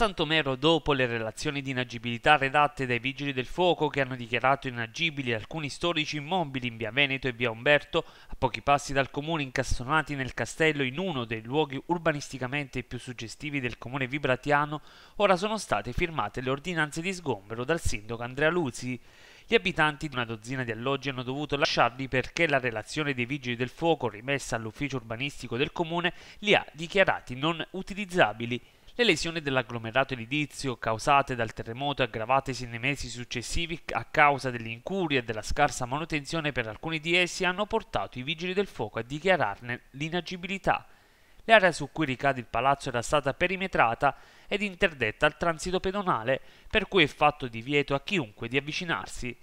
Santomero, dopo le relazioni di inagibilità redatte dai vigili del fuoco che hanno dichiarato inagibili alcuni storici immobili in via Veneto e via Umberto, a pochi passi dal comune incastonati nel castello in uno dei luoghi urbanisticamente più suggestivi del comune vibratiano, ora sono state firmate le ordinanze di sgombero dal sindaco Andrea Luzzi. Gli abitanti di una dozzina di alloggi hanno dovuto lasciarli perché la relazione dei vigili del fuoco rimessa all'ufficio urbanistico del comune li ha dichiarati non utilizzabili. Le lesioni dell'agglomerato edilizio causate dal terremoto aggravatesi nei mesi successivi a causa dell'incuria e della scarsa manutenzione per alcuni di essi hanno portato i vigili del fuoco a dichiararne l'inagibilità. L'area su cui ricade il palazzo era stata perimetrata ed interdetta al transito pedonale, per cui è fatto divieto a chiunque di avvicinarsi.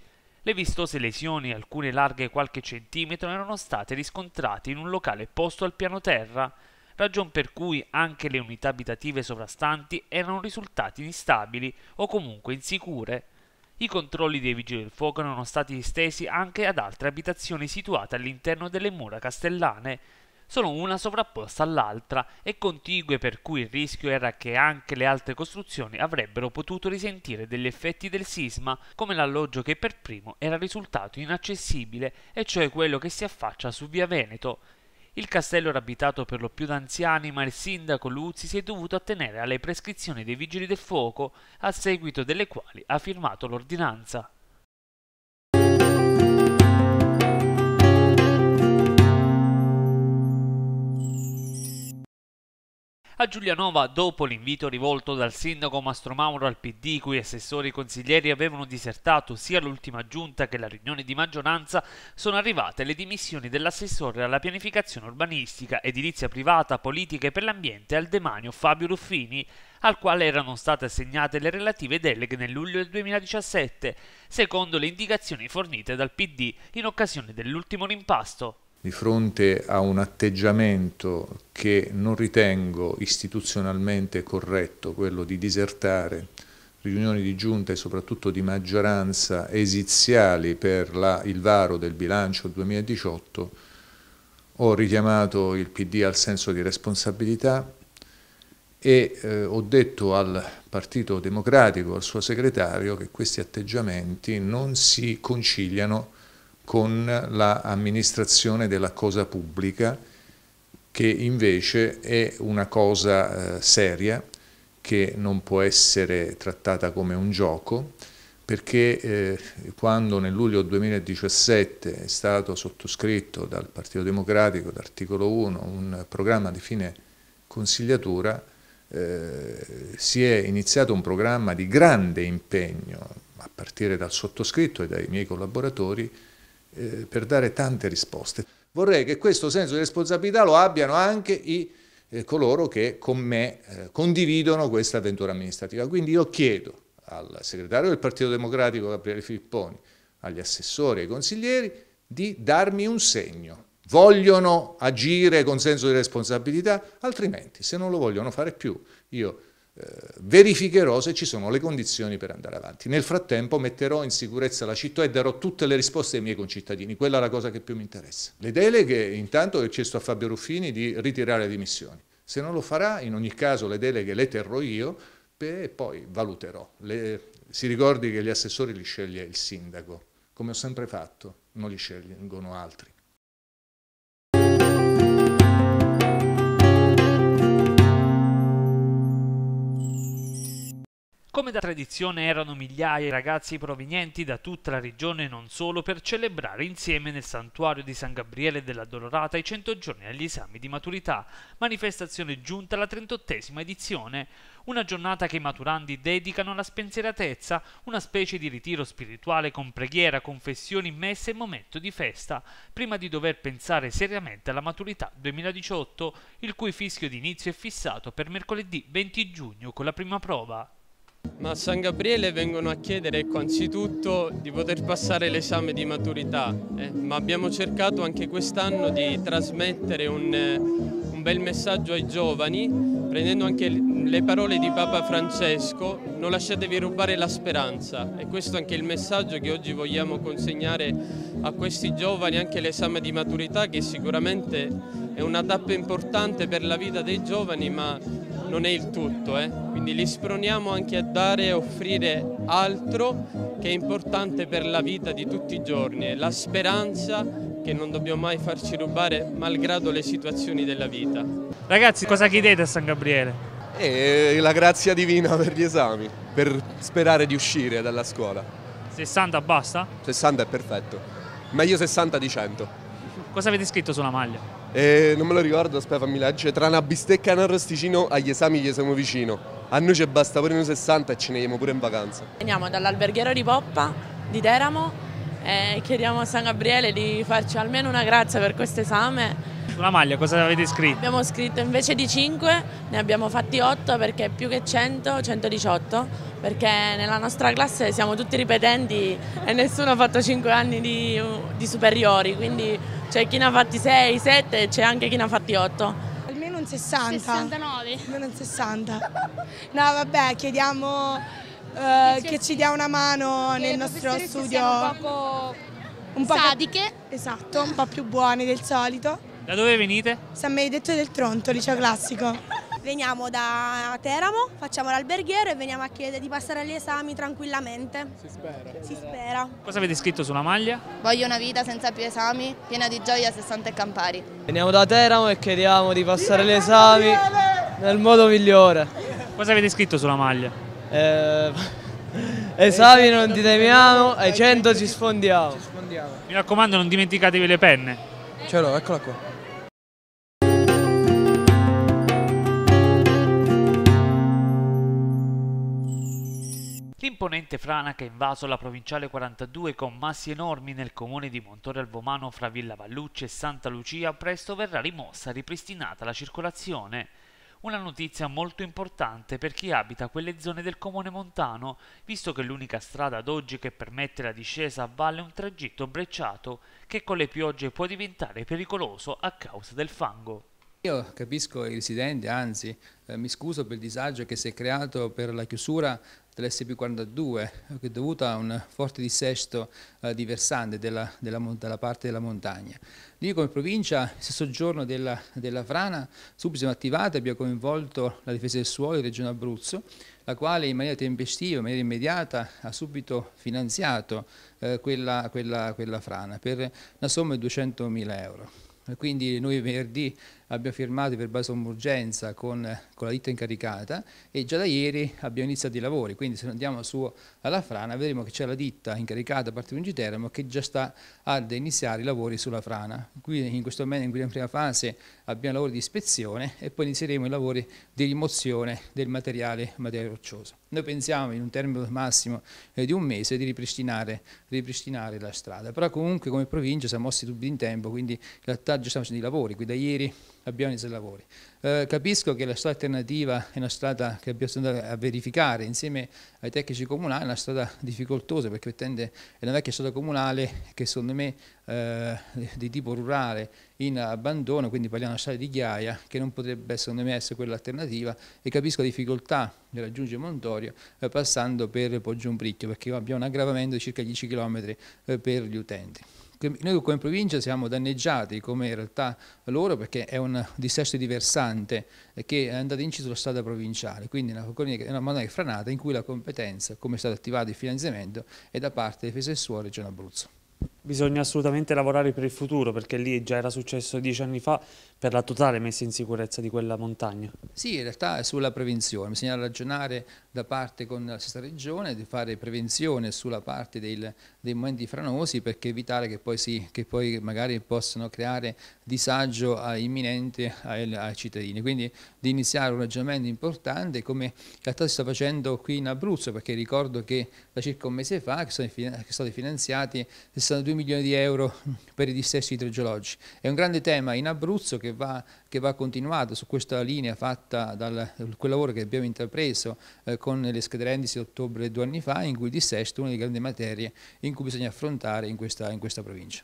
Le vistose lesioni, alcune larghe qualche centimetro, erano state riscontrate in un locale posto al piano terra ragion per cui anche le unità abitative sovrastanti erano risultate instabili o comunque insicure. I controlli dei vigili del fuoco erano stati estesi anche ad altre abitazioni situate all'interno delle mura castellane, sono una sovrapposta all'altra e contigue per cui il rischio era che anche le altre costruzioni avrebbero potuto risentire degli effetti del sisma, come l'alloggio che per primo era risultato inaccessibile, e cioè quello che si affaccia su via Veneto, il castello era abitato per lo più da anziani, ma il sindaco Luzzi si è dovuto attenere alle prescrizioni dei vigili del fuoco, a seguito delle quali ha firmato l'ordinanza. A Giulianova, dopo l'invito rivolto dal sindaco Mastro Mauro al PD, cui assessori e consiglieri avevano disertato sia l'ultima giunta che la riunione di maggioranza, sono arrivate le dimissioni dell'assessore alla pianificazione urbanistica, edilizia privata, politiche per l'ambiente al demanio Fabio Ruffini, al quale erano state assegnate le relative deleghe nel luglio del 2017, secondo le indicazioni fornite dal PD in occasione dell'ultimo rimpasto di fronte a un atteggiamento che non ritengo istituzionalmente corretto, quello di disertare riunioni di giunta e soprattutto di maggioranza esiziali per la, il varo del bilancio 2018, ho richiamato il PD al senso di responsabilità e eh, ho detto al Partito Democratico, al suo segretario, che questi atteggiamenti non si conciliano con l'amministrazione della cosa pubblica che invece è una cosa eh, seria che non può essere trattata come un gioco perché eh, quando nel luglio 2017 è stato sottoscritto dal Partito Democratico, d'articolo 1, un programma di fine consigliatura, eh, si è iniziato un programma di grande impegno, a partire dal sottoscritto e dai miei collaboratori, eh, per dare tante risposte. Vorrei che questo senso di responsabilità lo abbiano anche i, eh, coloro che con me eh, condividono questa avventura amministrativa. Quindi io chiedo al segretario del Partito Democratico Gabriele Filipponi, agli assessori e ai consiglieri di darmi un segno. Vogliono agire con senso di responsabilità, altrimenti se non lo vogliono fare più, io eh, verificherò se ci sono le condizioni per andare avanti. Nel frattempo metterò in sicurezza la città e darò tutte le risposte ai miei concittadini, quella è la cosa che più mi interessa. Le deleghe, intanto ho chiesto a Fabio Ruffini di ritirare le dimissioni, se non lo farà in ogni caso le deleghe le terrò io e poi valuterò. Le, si ricordi che gli assessori li sceglie il sindaco, come ho sempre fatto, non li scelgono altri. Come da tradizione erano migliaia di ragazzi provenienti da tutta la regione e non solo per celebrare insieme nel santuario di San Gabriele della Dolorata i 100 giorni agli esami di maturità, manifestazione giunta alla 38esima edizione, una giornata che i maturandi dedicano alla spensieratezza, una specie di ritiro spirituale con preghiera, confessioni, messe e momento di festa, prima di dover pensare seriamente alla maturità 2018, il cui fischio d'inizio è fissato per mercoledì 20 giugno con la prima prova. Ma a San Gabriele vengono a chiedere anzitutto di poter passare l'esame di maturità, eh, ma abbiamo cercato anche quest'anno di trasmettere un, eh, un bel messaggio ai giovani, prendendo anche le parole di Papa Francesco, non lasciatevi rubare la speranza e questo è anche il messaggio che oggi vogliamo consegnare a questi giovani, anche l'esame di maturità che sicuramente è una tappa importante per la vita dei giovani, ma non è il tutto, eh? quindi li sproniamo anche a dare e offrire altro che è importante per la vita di tutti i giorni, la speranza che non dobbiamo mai farci rubare malgrado le situazioni della vita. Ragazzi, cosa chiedete a San Gabriele? Eh, la grazia divina per gli esami, per sperare di uscire dalla scuola. 60 basta? 60 è perfetto, meglio 60 di 100. Cosa avete scritto sulla maglia? E non me lo ricordo, aspetta fammi leggere. Tra una bistecca e un arrosticino agli esami gli siamo vicino. A noi ci basta pure uno 60 e ce ne andiamo pure in vacanza. Veniamo dall'alberghiero di Poppa, di Teramo, e chiediamo a San Gabriele di farci almeno una grazia per questo esame. Sulla maglia cosa avete scritto? Abbiamo scritto invece di 5, ne abbiamo fatti 8 perché più che 100, 118, perché nella nostra classe siamo tutti ripetenti e nessuno ha fatto 5 anni di, di superiori, quindi c'è chi ne ha fatti 6, 7 e c'è anche chi ne ha fatti 8. Almeno un 60. 69. Almeno un 60. No, vabbè, chiediamo eh, che ci dia una mano nel nostro studio. Un po', un po sadiche. Esatto, un po' più buone del solito. Da dove venite? San Benedetto del Tronto, liceo classico veniamo da Teramo, facciamo l'alberghiero e veniamo a chiedere di passare agli esami tranquillamente. Si spera. Si spera. Cosa avete scritto sulla maglia? Voglio una vita senza più esami, piena di gioia, 60 e campari. Veniamo da Teramo e chiediamo di passare gli esami nel modo migliore. Cosa avete scritto sulla maglia? Eh, esami non ti temiamo, ai 100 ci sfondiamo. Mi raccomando non dimenticatevi le penne. Ce l'ho, eccola qua. L'imponente frana che ha invaso la provinciale 42 con massi enormi nel comune di Montore al Vomano fra Villa Vallucci e Santa Lucia presto verrà rimossa e ripristinata la circolazione. Una notizia molto importante per chi abita quelle zone del comune montano, visto che l'unica strada ad oggi che permette la discesa a valle è un tragitto brecciato che con le piogge può diventare pericoloso a causa del fango. Io capisco i residenti, anzi eh, mi scuso per il disagio che si è creato per la chiusura dell'SP42 che è dovuta a un forte dissesto eh, di versante della, della, della, parte della montagna. Lì come provincia, stesso giorno della, della frana, subito siamo attivati e abbiamo coinvolto la difesa del suolo in Regione Abruzzo, la quale in maniera tempestiva, in maniera immediata, ha subito finanziato eh, quella, quella, quella frana per una somma di 200.000 euro. Quindi noi venerdì abbiamo firmato per base sommergenza con, con la ditta incaricata e già da ieri abbiamo iniziato i lavori, quindi se andiamo su alla frana vedremo che c'è la ditta incaricata a parte Teramo che già sta ad iniziare i lavori sulla frana. Quindi in questo momento, in questa prima fase, abbiamo lavori di ispezione e poi inizieremo i lavori di rimozione del materiale, materiale roccioso. Noi pensiamo in un termine massimo eh, di un mese di ripristinare, ripristinare la strada, però comunque come provincia siamo mossi tutti in tempo, quindi in realtà già stiamo facendo i lavori, qui da ieri abbiamo iniziato i lavori. Eh, capisco che la strada alternativa è una strada che abbiamo andato a verificare insieme ai tecnici comunali, è una strada difficoltosa perché tende, è una vecchia strada comunale che secondo me eh, di tipo rurale in abbandono, quindi parliamo di una strada di ghiaia che non potrebbe secondo me essere quella alternativa e capisco la difficoltà di raggiungere Montorio eh, passando per Poggio Umbricchio perché abbiamo un aggravamento di circa 10 km eh, per gli utenti. Noi come provincia siamo danneggiati come in realtà loro perché è un dissesto di versante che è andato in sulla strada provinciale, quindi una, una manovra franata in cui la competenza, come è stato attivato il finanziamento, è da parte di Fesessuolo e Regione Abruzzo. Bisogna assolutamente lavorare per il futuro perché lì già era successo dieci anni fa per la totale messa in sicurezza di quella montagna. Sì, in realtà è sulla prevenzione, bisogna ragionare da parte con la stessa regione di fare prevenzione sulla parte del, dei momenti franosi perché evitare che poi, si, che poi magari possano creare disagio imminente ai, ai, cittadini. Quindi di iniziare un ragionamento importante come in realtà si sta facendo qui in Abruzzo perché ricordo che da circa un mese fa che sono, che sono stati finanziati 62 milioni di euro per i dissesti idrogeologici. È un grande tema in Abruzzo che va, che va continuato su questa linea fatta da quel lavoro che abbiamo intrapreso eh, con le scaderendisi di ottobre due anni fa in cui il dissesto è una delle grandi materie in cui bisogna affrontare in questa, in questa provincia.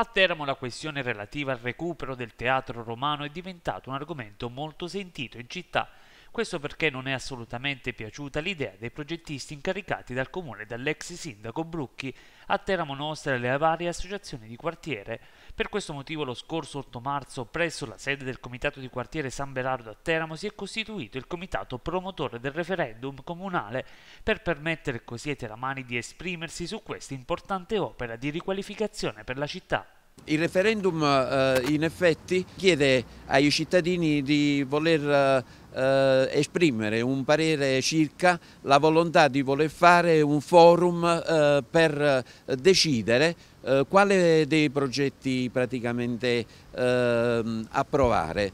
A Teramo la questione relativa al recupero del teatro romano è diventato un argomento molto sentito in città questo perché non è assolutamente piaciuta l'idea dei progettisti incaricati dal comune dall'ex sindaco Brucchi a Teramo Nostra e le varie associazioni di quartiere. Per questo motivo lo scorso 8 marzo presso la sede del comitato di quartiere San Berardo a Teramo si è costituito il comitato promotore del referendum comunale per permettere così ai teramani di esprimersi su questa importante opera di riqualificazione per la città. Il referendum eh, in effetti chiede ai cittadini di voler eh, eh, esprimere un parere circa la volontà di voler fare un forum eh, per eh, decidere eh, quale dei progetti praticamente ehm, approvare.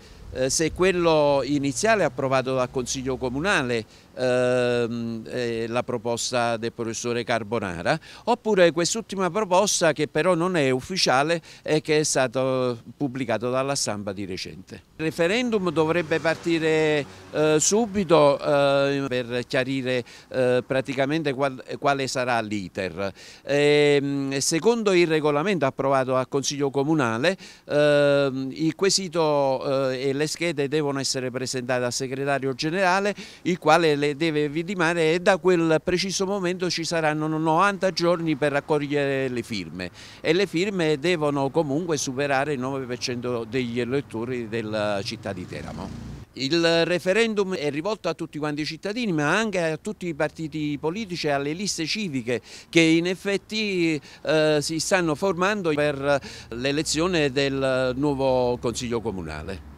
se quello iniziale approvato dal Consiglio Comunale Ehm, eh, la proposta del professore Carbonara, oppure quest'ultima proposta che però non è ufficiale e che è stata pubblicata dalla stampa di recente. Il referendum dovrebbe partire eh, subito eh, per chiarire eh, praticamente qual, quale sarà l'iter. Ehm, secondo il regolamento approvato al Consiglio Comunale, ehm, il quesito eh, e le schede devono essere presentate al segretario generale, il quale le le deve vidimare e da quel preciso momento ci saranno 90 giorni per raccogliere le firme e le firme devono comunque superare il 9% degli elettori della città di Teramo. Il referendum è rivolto a tutti quanti i cittadini ma anche a tutti i partiti politici e alle liste civiche che in effetti eh, si stanno formando per l'elezione del nuovo Consiglio Comunale.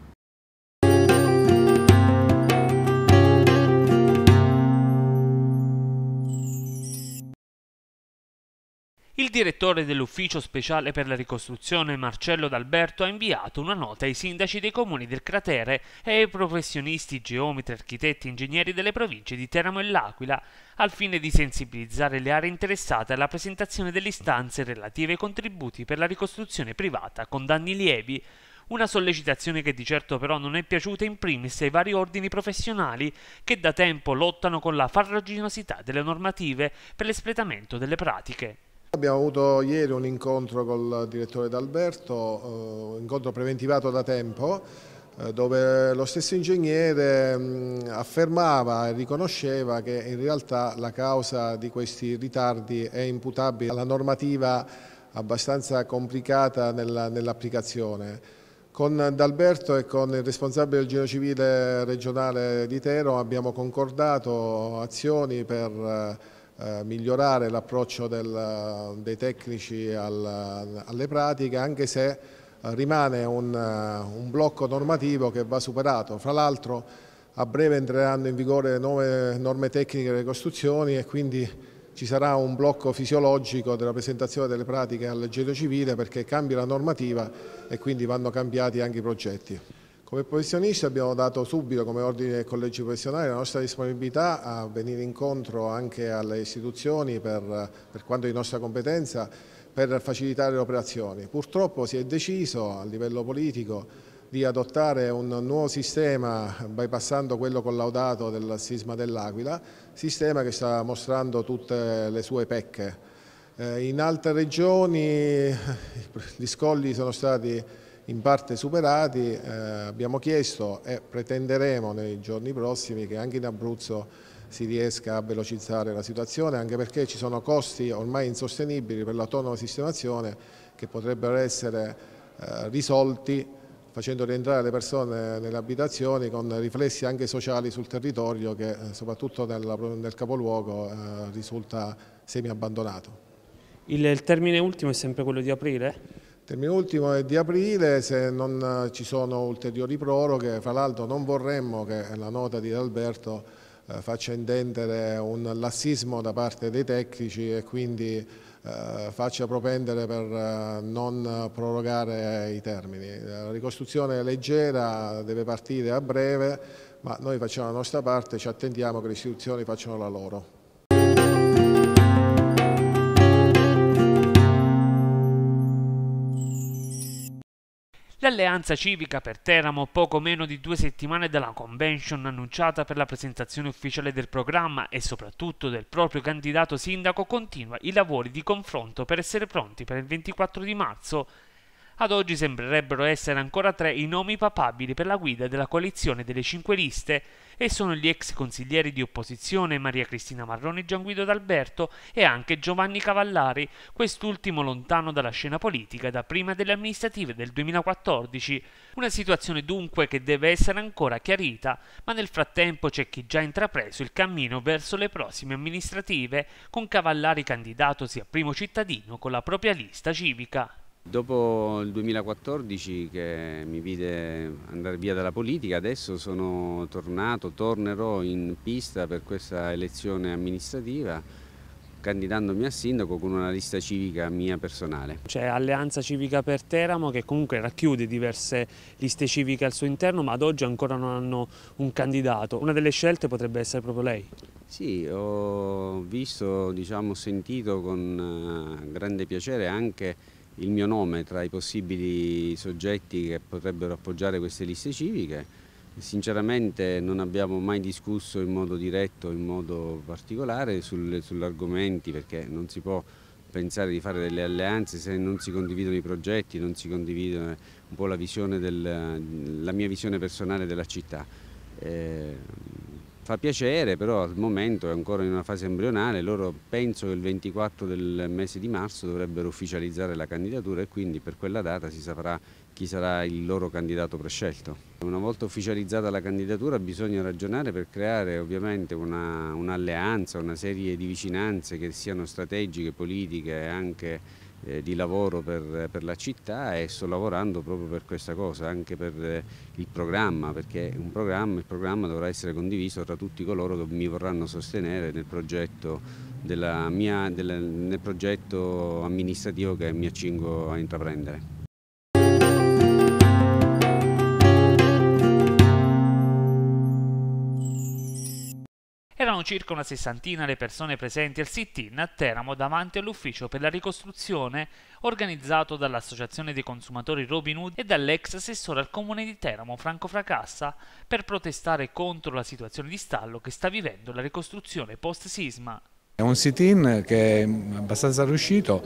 Il direttore dell'Ufficio Speciale per la Ricostruzione Marcello D'Alberto ha inviato una nota ai sindaci dei comuni del cratere e ai professionisti, geometri, architetti e ingegneri delle province di Teramo e L'Aquila, al fine di sensibilizzare le aree interessate alla presentazione delle istanze relative ai contributi per la ricostruzione privata con danni lievi, una sollecitazione che di certo però non è piaciuta in primis ai vari ordini professionali che da tempo lottano con la farraginosità delle normative per l'espletamento delle pratiche. Abbiamo avuto ieri un incontro col direttore D'Alberto, eh, incontro preventivato da tempo, eh, dove lo stesso ingegnere mm, affermava e riconosceva che in realtà la causa di questi ritardi è imputabile alla normativa abbastanza complicata nell'applicazione. con D'Alberto e con il responsabile del Giro Civile regionale di Tero abbiamo concordato azioni per eh, eh, migliorare l'approccio dei tecnici al, alle pratiche, anche se eh, rimane un, eh, un, blocco normativo che va superato. Fra l'altro a breve entreranno in vigore nuove norme tecniche delle costruzioni e quindi ci sarà un blocco fisiologico della presentazione delle pratiche al Giro Civile perché cambia la normativa e quindi vanno cambiati anche i progetti. Come professionisti abbiamo dato subito come ordine del collegio professionale la nostra disponibilità a venire incontro anche alle istituzioni per, per quanto di nostra competenza per facilitare le operazioni. Purtroppo si è deciso a livello politico di adottare un nuovo sistema bypassando quello collaudato del sisma dell'Aquila, sistema che sta mostrando tutte le sue pecche. Eh, in altre regioni eh, gli scogli sono stati in parte superati, eh, abbiamo chiesto e pretenderemo nei giorni prossimi che anche in Abruzzo si riesca a velocizzare la situazione, anche perché ci sono costi ormai insostenibili per l'autonoma sistemazione che potrebbero essere eh, risolti facendo rientrare le persone nelle abitazioni con riflessi anche sociali sul territorio che eh, soprattutto nella, nel capoluogo eh, risulta semi abbandonato. Il, il termine ultimo è sempre quello di aprire? termine ultimo è di aprile, se non eh, ci sono ulteriori proroghe, fra l'altro non vorremmo che la nota di Alberto eh, faccia intendere un lassismo da parte dei tecnici e quindi eh, faccia propendere per non prorogare i termini. La ricostruzione leggera deve partire a breve, ma noi facciamo la nostra parte, e ci attendiamo che le istituzioni facciano la loro. L'alleanza civica per Teramo, poco meno di due settimane dalla convention annunciata per la presentazione ufficiale del programma e soprattutto del proprio candidato sindaco, continua i lavori di confronto per essere pronti per il 24 di marzo ad oggi sembrerebbero essere ancora tre i nomi papabili per la guida della coalizione delle cinque liste e sono gli ex consiglieri di opposizione Maria Cristina Marroni, Gian Guido D'Alberto e anche Giovanni Cavallari, quest'ultimo lontano dalla scena politica da prima delle amministrative del 2014. Una situazione dunque che deve essere ancora chiarita, ma nel frattempo c'è chi già ha intrapreso il cammino verso le prossime amministrative, con Cavallari candidatosi a primo cittadino con la propria lista civica. Dopo il 2014 che mi vide andare via dalla politica, adesso sono tornato, tornerò in pista per questa elezione amministrativa candidandomi a sindaco con una lista civica mia personale. C'è Alleanza Civica per Teramo che comunque racchiude diverse liste civiche al suo interno ma ad oggi ancora non hanno un candidato. Una delle scelte potrebbe essere proprio lei? Sì, ho visto, diciamo, sentito con eh, grande piacere anche il mio nome tra i possibili soggetti che potrebbero appoggiare queste liste civiche. Sinceramente non abbiamo mai discusso in modo diretto, in modo particolare sul, sull'argomento perché non si può pensare di fare delle alleanze se non si condividono i progetti, non si condivide un po' la, del, la mia visione personale della città. Eh, Fa piacere, però al momento è ancora in una fase embrionale, loro penso che il 24 del mese di marzo dovrebbero ufficializzare la candidatura e quindi per quella data si saprà chi sarà il loro candidato prescelto. Una volta ufficializzata la candidatura bisogna ragionare per creare ovviamente un'alleanza, una, una serie di vicinanze che siano strategiche, politiche e anche eh, di lavoro per, per, la città e sto lavorando proprio per questa cosa, anche per eh, il programma, perché programma, il programma dovrà essere condiviso tra tutti coloro che mi vorranno sostenere nel progetto, della mia, della, nel progetto amministrativo che mi accingo a intraprendere. Erano circa una sessantina le persone presenti al sit-in a Teramo davanti all'ufficio per la ricostruzione organizzato dall'Associazione dei consumatori Robin Hood e dall'ex assessore al comune di Teramo Franco Fracassa per protestare contro la situazione di stallo che sta vivendo la ricostruzione post-sisma. È un sit-in che è abbastanza riuscito,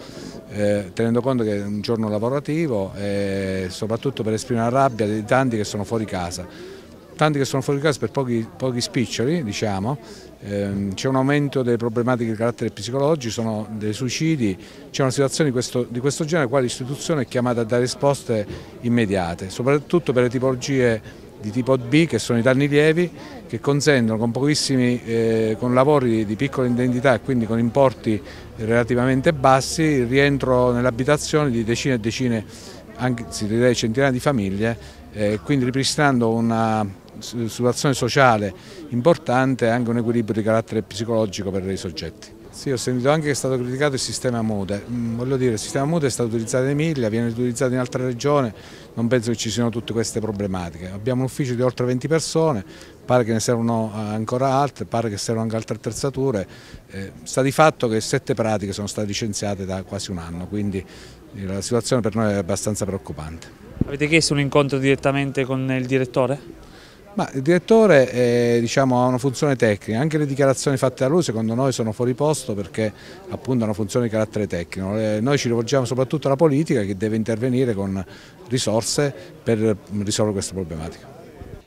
eh, tenendo conto che è un giorno lavorativo e eh, soprattutto per esprimere la rabbia di tanti che sono fuori casa tanti che sono fuori casa per pochi, pochi spiccioli, diciamo, Ehm, c'è un aumento delle problematiche di carattere psicologico, sono dei suicidi, c'è una situazione di questo, di questo genere alla quale l'istituzione è chiamata a dare risposte immediate, soprattutto per le tipologie di tipo B che sono i danni lievi che consentono con pochissimi eh, con lavori di piccola identità e quindi con importi relativamente bassi il rientro nell'abitazione di decine e decine, anzi direi centinaia di famiglie, eh, quindi ripristinando una situazione sociale importante e anche un equilibrio di carattere psicologico per i soggetti. Sì, ho sentito anche che è stato criticato il sistema MUDE. Mm, voglio dire, il sistema MUDE è stato utilizzato in Emilia, viene utilizzato in altre regioni, non penso che ci siano tutte queste problematiche. Abbiamo un ufficio di oltre 20 persone, pare che ne servono eh, ancora altre, pare che servono anche altre attrezzature. Eh, sta di fatto che sette pratiche sono state licenziate da quasi un anno, quindi eh, la situazione per noi è abbastanza preoccupante. Avete chiesto un incontro direttamente con il direttore? Ma il direttore è, eh, diciamo, ha una funzione tecnica, anche le dichiarazioni fatte da lui secondo noi sono fuori posto perché appunto ha una funzione di carattere tecnico. Eh, noi ci rivolgiamo soprattutto alla politica che deve intervenire con risorse per risolvere questa problematica.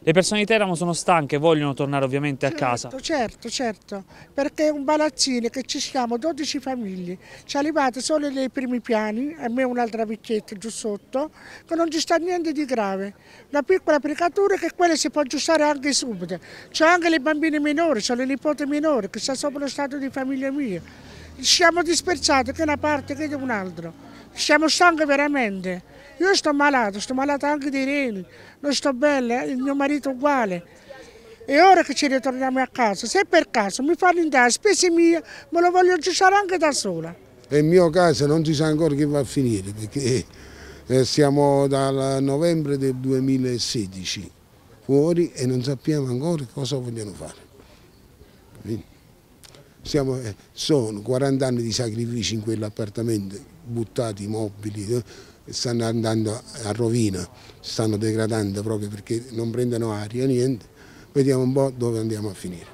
Le persone di Teramo sono stanche, vogliono tornare ovviamente certo, a casa. Certo, certo, perché è un palazzino che ci siamo 12 famiglie, ci arrivate solo nei primi piani, a me un'altra vecchietta giù sotto, che non ci sta niente di grave. Una piccola precatura che quella si può aggiustare anche subito. C'è anche le bambine minori, c'è le nipote minori, che sta sopra lo stato di famiglia mia. Siamo dispersati, che una parte che un'altra. Siamo stanche veramente. Io sto malato, sto malato anche dei reni, non sto bene, eh? il mio marito è uguale. E ora che ci ritorniamo a casa, se per caso mi fanno andare a spese mie, me lo voglio giuciare anche da sola. Nel mio caso non si sa ancora che va a finire, perché eh, siamo dal novembre del 2016 fuori e non sappiamo ancora cosa vogliono fare. siamo, eh, sono 40 anni di sacrifici in quell'appartamento, buttati i mobili, stanno andando a rovina, si stanno degradando proprio perché non prendono aria, niente, vediamo un po' dove andiamo a finire.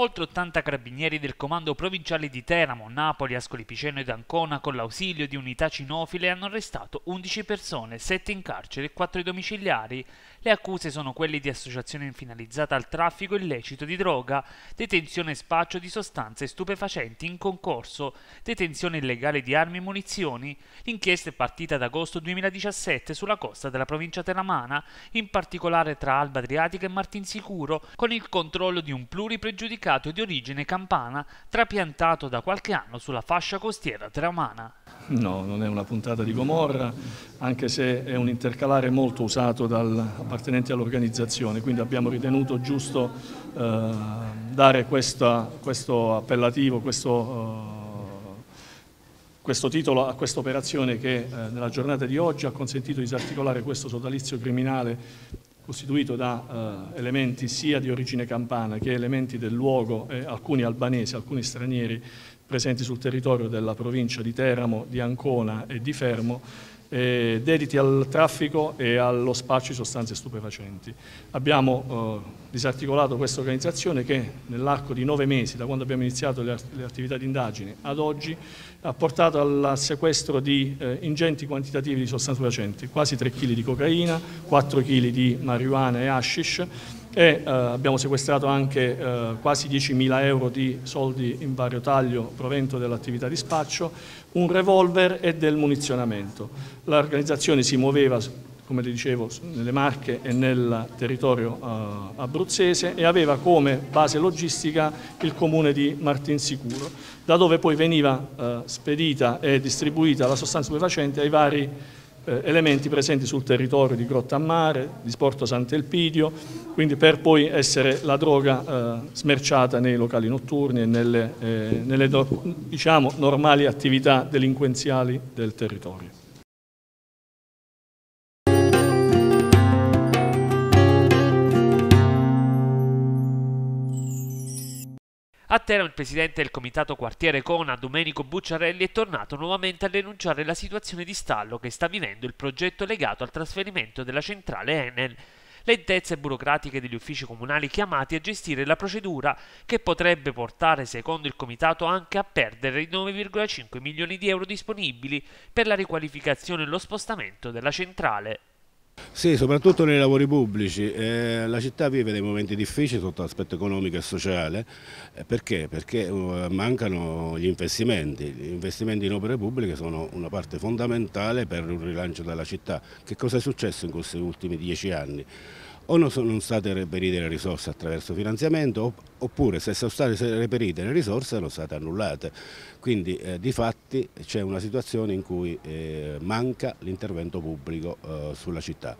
Oltre 80 carabinieri del comando provinciale di Teramo, Napoli, Ascoli Piceno ed Ancona con l'ausilio di unità cinofile hanno arrestato 11 persone, 7 in carcere e 4 domiciliari. Le accuse sono quelle di associazione finalizzata al traffico illecito di droga, detenzione e spaccio di sostanze stupefacenti in concorso, detenzione illegale di armi e munizioni. L'inchiesta è partita ad agosto 2017 sulla costa della provincia teramana, in particolare tra Alba Adriatica e Martinsicuro, con il controllo di un pluripregiudicato mercato di origine campana trapiantato da qualche anno sulla fascia costiera teramana. No, non è una puntata di Gomorra, anche se è un intercalare molto usato dal appartenente all'organizzazione, quindi abbiamo ritenuto giusto eh, dare questa, questo appellativo, questo... Eh, questo titolo a questa operazione che eh, nella giornata di oggi ha consentito di disarticolare questo sodalizio criminale costituito da eh, elementi sia di origine campana che elementi del luogo, eh, alcuni albanesi, alcuni stranieri, presenti sul territorio della provincia di Teramo, di Ancona e di Fermo, eh, dediti al traffico e allo spaccio di sostanze stupefacenti. Abbiamo eh, disarticolato questa organizzazione che nell'arco di nove mesi, da quando abbiamo iniziato le, le attività di indagine ad oggi, ha portato al sequestro di eh, ingenti quantitativi di sostanze stupefacenti, quasi 3 kg di cocaina, 4 kg di marijuana e hashish, e eh, abbiamo sequestrato anche eh, quasi 10.000 euro di soldi in vario taglio provento dell'attività di spaccio, un revolver e del munizionamento. L'organizzazione si muoveva come le dicevo, nelle Marche e nel territorio uh, abruzzese e aveva come base logistica il comune di Martinsicuro, da dove poi veniva uh, spedita e distribuita la sostanza stupefacente ai vari eh, elementi presenti sul territorio di Grotta Mare, di Sporto Sant'Elpidio, quindi per poi essere la droga eh, smerciata nei locali notturni e nelle, eh, nelle diciamo, normali attività delinquenziali del territorio. A Teramo il presidente del comitato quartiere Cona, Domenico Bucciarelli, è tornato nuovamente a denunciare la situazione di stallo che sta vivendo il progetto legato al trasferimento della centrale Enel. Lentezze burocratiche degli uffici comunali chiamati a gestire la procedura che potrebbe portare, secondo il comitato, anche a perdere i 9,5 milioni di euro disponibili per la riqualificazione e lo spostamento della centrale. Sì, soprattutto nei lavori pubblici. Eh, la città vive dei momenti difficili sotto l'aspetto economico e sociale. Eh, perché? Perché eh, mancano gli investimenti. Gli investimenti in opere pubbliche sono una parte fondamentale per un rilancio della città. Che cosa è successo in questi ultimi dieci anni? o non sono state reperite le risorse attraverso finanziamento oppure se sono state reperite le risorse sono state annullate. Quindi eh, di fatti c'è una situazione in cui eh, manca l'intervento pubblico eh, sulla città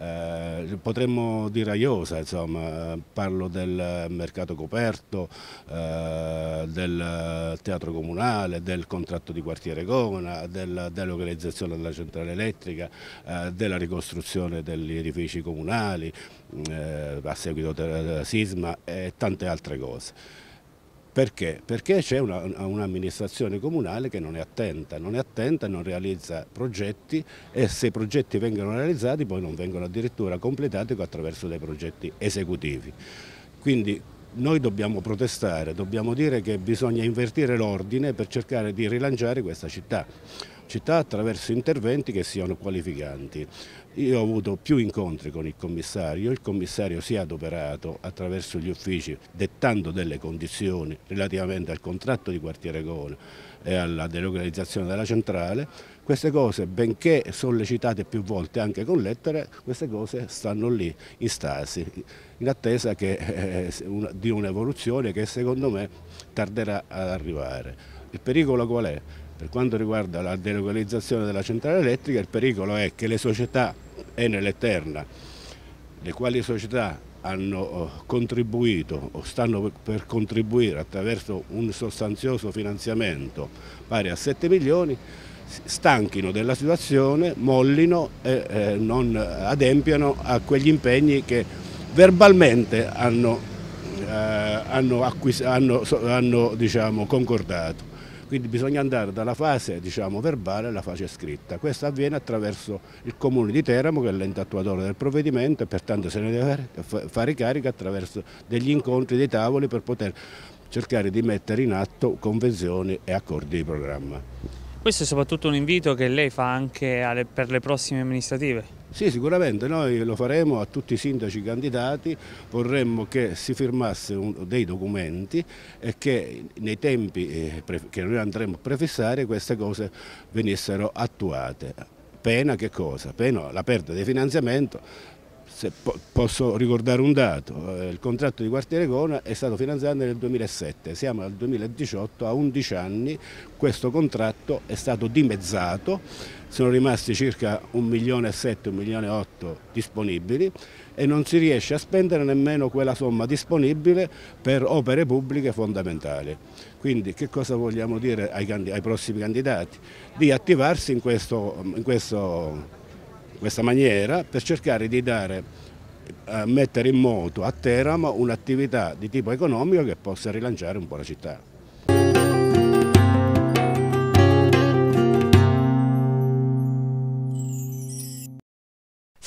eh, potremmo dire aiosa, insomma, parlo del mercato coperto, eh, del teatro comunale, del contratto di quartiere Gona, della delocalizzazione della centrale elettrica, eh, della ricostruzione degli edifici comunali mm, eh, a seguito del sisma e tante altre cose. Perché? Perché c'è un'amministrazione un comunale che non è attenta, non è attenta, non realizza progetti e se i progetti vengono realizzati poi non vengono addirittura completati attraverso dei progetti esecutivi. Quindi noi dobbiamo protestare, dobbiamo dire che bisogna invertire l'ordine per cercare di rilanciare questa città città attraverso interventi che siano qualificanti. Io ho avuto più incontri con il commissario, il commissario si è adoperato attraverso gli uffici dettando delle condizioni relativamente al contratto di quartiere Gone e alla delocalizzazione della centrale. Queste cose, benché sollecitate più volte anche con lettere, queste cose stanno lì in stasi, in attesa che, eh, di un'evoluzione che secondo me tarderà ad arrivare. Il pericolo qual è? Per quanto riguarda la delocalizzazione della centrale elettrica, il pericolo è che le società Enel Eterna, le quali società hanno eh, contribuito o stanno per contribuire attraverso un sostanzioso finanziamento pari a 7 milioni, stanchino della situazione, mollino e non adempiano a quegli impegni che verbalmente hanno, eh, hanno, hanno diciamo, concordato. Quindi bisogna andare dalla fase diciamo, verbale alla fase scritta. Questo avviene attraverso il comune di Teramo che è l'intattuatore del provvedimento e pertanto se ne deve fare carica attraverso degli incontri, dei tavoli per poter cercare di mettere in atto convenzioni e accordi di programma. Questo è soprattutto un invito che lei fa anche per le prossime amministrative. Sì, sicuramente noi lo faremo a tutti i sindaci candidati, vorremmo che si firmasse un, dei documenti e che nei tempi eh, che noi andremo a prefissare queste cose venissero attuate. Pena che cosa? Pena la perdita di finanziamento se posso ricordare un dato, eh, il contratto di quartiere Gona è stato finanziato nel 2007, siamo al 2018 a 11 anni, questo contratto è stato dimezzato sono rimasti circa 1 milione e 7, 1 milione e 8 disponibili e non si riesce a spendere nemmeno quella somma disponibile per opere pubbliche fondamentali. Quindi che cosa vogliamo dire ai, ai prossimi candidati? Di attivarsi in, questo, in, questo, questa maniera per cercare di dare eh, mettere in moto a Teramo un'attività di tipo economico che possa rilanciare un po' la città.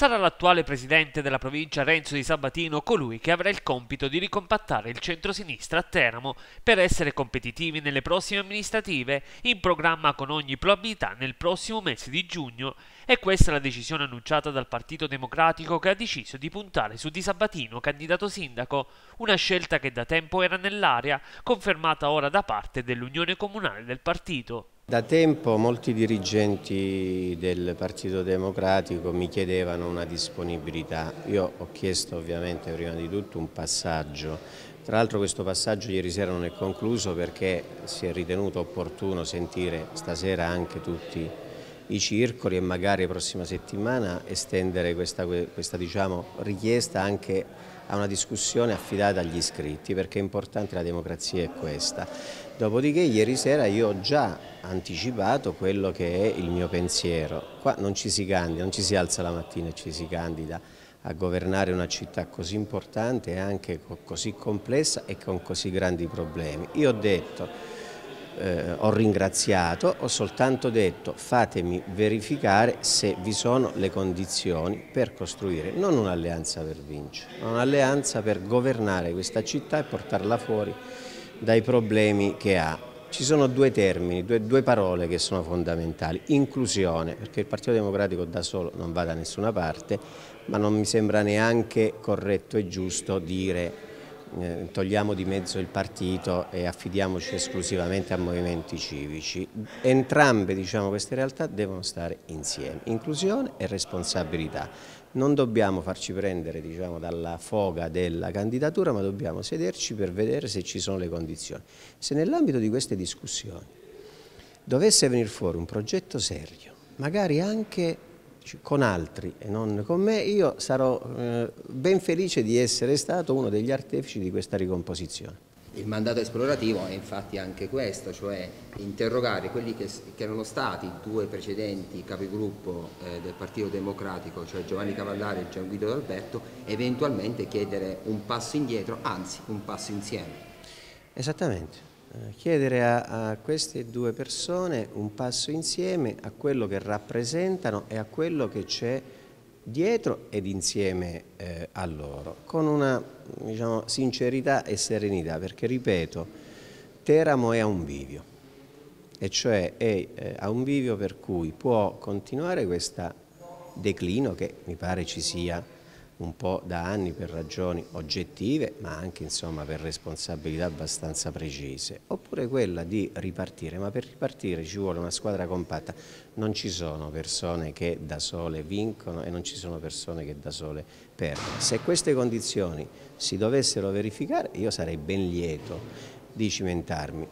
Sarà l'attuale presidente della provincia Renzo Di Sabatino colui che avrà il compito di ricompattare il centro-sinistra a Teramo per essere competitivi nelle prossime amministrative, in programma con ogni probabilità nel prossimo mese di giugno e questa è la decisione annunciata dal Partito Democratico che ha deciso di puntare su Di Sabatino candidato sindaco, una scelta che da tempo era nell'aria, confermata ora da parte dell'Unione Comunale del partito. Da tempo molti dirigenti del Partito Democratico mi chiedevano una disponibilità. Io ho chiesto ovviamente prima di tutto un passaggio. Tra l'altro questo passaggio ieri sera non è concluso perché si è ritenuto opportuno sentire stasera anche tutti i circoli e magari la prossima settimana estendere questa, questa diciamo, richiesta anche a una discussione affidata agli iscritti perché è importante la democrazia è questa. Dopodiché ieri sera io ho già anticipato quello che è il mio pensiero. Qua non ci si candida, non ci si alza la mattina e ci si candida a governare una città così importante e anche così complessa e con così grandi problemi. Io ho detto eh, ho ringraziato, ho soltanto detto fatemi verificare se vi sono le condizioni per costruire non un'alleanza per vincere, ma un'alleanza per governare questa città e portarla fuori dai problemi che ha. Ci sono due termini, due, due, parole che sono fondamentali, inclusione, perché il Partito Democratico da solo non va da nessuna parte, ma non mi sembra neanche corretto e giusto dire eh, togliamo di mezzo il partito e affidiamoci esclusivamente a movimenti civici. Entrambe diciamo, queste realtà devono stare insieme, inclusione e responsabilità. Non dobbiamo farci prendere diciamo, dalla foga della candidatura, ma dobbiamo sederci per vedere se ci sono le condizioni. Se nell'ambito di queste discussioni dovesse venire fuori un progetto serio, magari anche con altri e non con me, io sarò eh, ben felice di essere stato uno degli artefici di questa ricomposizione. Il mandato esplorativo è infatti anche questo, cioè interrogare quelli che, che erano stati i due precedenti capigruppo eh, del Partito Democratico, cioè Giovanni Cavallari e Gian Guido D'Alberto, eventualmente chiedere un passo indietro, anzi un passo insieme. Esattamente. Eh, chiedere a, a, queste due persone un passo insieme a quello che rappresentano e a quello che c'è dietro ed insieme eh, a loro, con una diciamo, sincerità e serenità, perché ripeto, Teramo è a un bivio, e cioè è eh, a un bivio per cui può continuare questo declino che mi pare ci sia un po' da anni per ragioni oggettive ma anche insomma, per responsabilità abbastanza precise, oppure quella di ripartire, ma per ripartire ci vuole una squadra compatta, non ci sono persone che da sole vincono e non ci sono persone che da sole perdono. Se queste condizioni si dovessero verificare io sarei ben lieto di cimentarmi.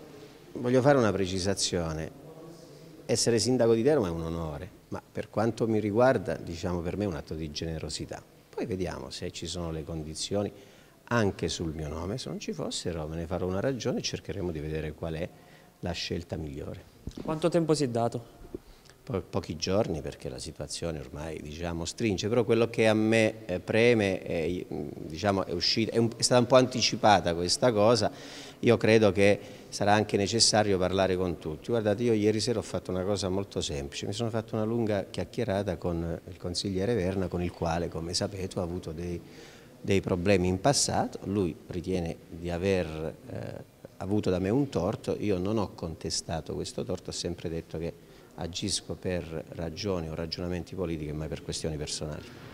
Voglio fare una precisazione, essere sindaco di Teramo è un onore, ma per quanto mi riguarda diciamo per me è un atto di generosità poi vediamo se ci sono le condizioni anche sul mio nome, se non ci fossero me ne farò una ragione e cercheremo di vedere qual è la scelta migliore. Quanto tempo si è dato? po pochi giorni perché la situazione ormai diciamo, stringe, però quello che a me eh, preme è, diciamo, è, uscita, è, un, è stata un po' anticipata questa cosa, io credo che sarà anche necessario parlare con tutti. Guardate, io ieri sera ho fatto una cosa molto semplice, mi sono fatto una lunga chiacchierata con il consigliere Verna, con il quale, come sapete, ho avuto dei, dei problemi in passato, lui ritiene di aver eh, avuto da me un torto, io non ho contestato questo torto, ho sempre detto che agisco per ragioni o ragionamenti politiche, ma per questioni personali.